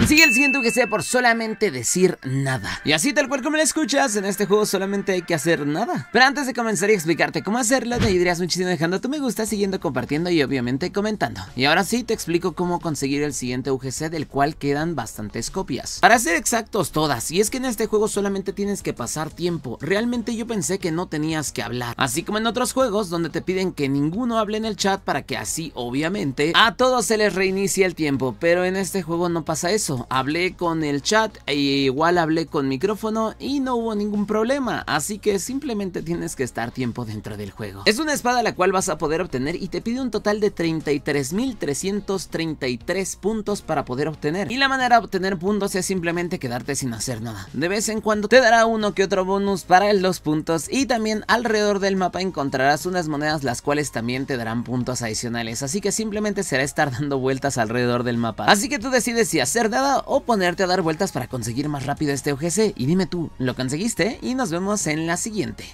Consigue el siguiente UGC por solamente decir nada. Y así tal cual como lo escuchas, en este juego solamente hay que hacer nada. Pero antes de comenzar y explicarte cómo hacerlo, te ayudarías muchísimo dejando tu me gusta, siguiendo compartiendo y obviamente comentando. Y ahora sí, te explico cómo conseguir el siguiente UGC del cual quedan bastantes copias. Para ser exactos todas, y es que en este juego solamente tienes que pasar tiempo. Realmente yo pensé que no tenías que hablar. Así como en otros juegos donde te piden que ninguno hable en el chat para que así, obviamente, a todos se les reinicie el tiempo. Pero en este juego no pasa eso hablé con el chat e igual hablé con micrófono y no hubo ningún problema, así que simplemente tienes que estar tiempo dentro del juego. Es una espada la cual vas a poder obtener y te pide un total de 33.333 puntos para poder obtener. Y la manera de obtener puntos es simplemente quedarte sin hacer nada. De vez en cuando te dará uno que otro bonus para los puntos y también alrededor del mapa encontrarás unas monedas las cuales también te darán puntos adicionales, así que simplemente será estar dando vueltas alrededor del mapa. Así que tú decides si hacer o ponerte a dar vueltas para conseguir más rápido este OGC. Y dime tú, ¿lo conseguiste? Y nos vemos en la siguiente.